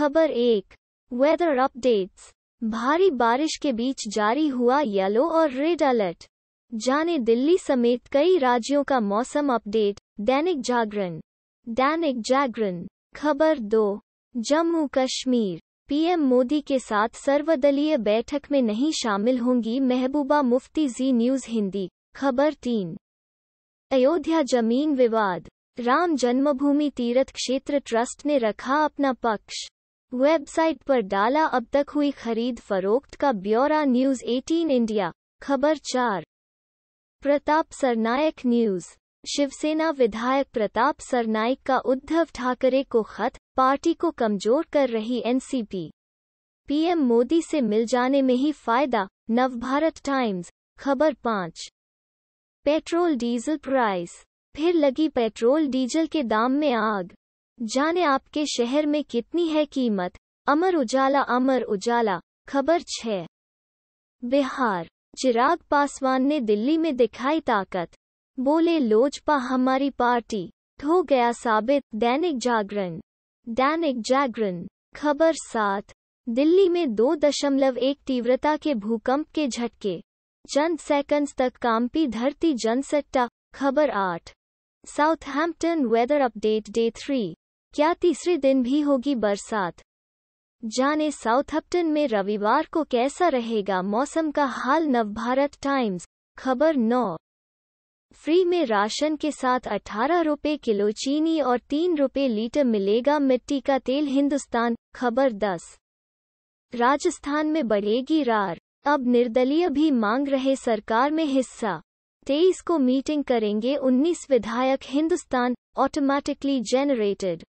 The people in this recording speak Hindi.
खबर एक वेदर अपडेट्स भारी बारिश के बीच जारी हुआ येलो और रेड अलर्ट जाने दिल्ली समेत कई राज्यों का मौसम अपडेट दैनिक जागरण दैनिक जागरण खबर दो जम्मू कश्मीर पीएम मोदी के साथ सर्वदलीय बैठक में नहीं शामिल होंगी महबूबा मुफ्ती जी न्यूज हिंदी खबर तीन अयोध्या जमीन विवाद राम जन्मभूमि तीर्थ क्षेत्र ट्रस्ट ने रखा अपना पक्ष वेबसाइट पर डाला अब तक हुई खरीद फरोख्त का ब्यौरा न्यूज 18 इंडिया खबर चार प्रताप सरनायक न्यूज शिवसेना विधायक प्रताप सरनाइक का उद्धव ठाकरे को खत पार्टी को कमजोर कर रही एनसीपी पीएम मोदी से मिल जाने में ही फायदा नवभारत टाइम्स खबर पाँच पेट्रोल डीजल प्राइस फिर लगी पेट्रोल डीजल के दाम में आग जाने आपके शहर में कितनी है कीमत अमर उजाला अमर उजाला खबर छह बिहार चिराग पासवान ने दिल्ली में दिखाई ताकत बोले लोजपा हमारी पार्टी हो गया साबित दैनिक जागरण दैनिक जागरण खबर सात दिल्ली में दो दशमलव एक तीव्रता के भूकंप के झटके चंद सेकंड्स तक कांपी धरती जनसट्टा खबर आठ Southampton weather update day three क्या तीसरे दिन भी होगी बरसात जाने साउथहप्टन में रविवार को कैसा रहेगा मौसम का हाल नवभारत टाइम्स खबर नौ फ्री में राशन के साथ अठारह रुपए किलो चीनी और तीन रुपए लीटर मिलेगा मिट्टी का तेल हिंदुस्तान खबर दस राजस्थान में बढ़ेगी रार अब निर्दलीय भी मांग रहे सरकार में हिस्सा तेईस को मीटिंग करेंगे 19 विधायक हिंदुस्तान ऑटोमेटिकली जेनरेटेड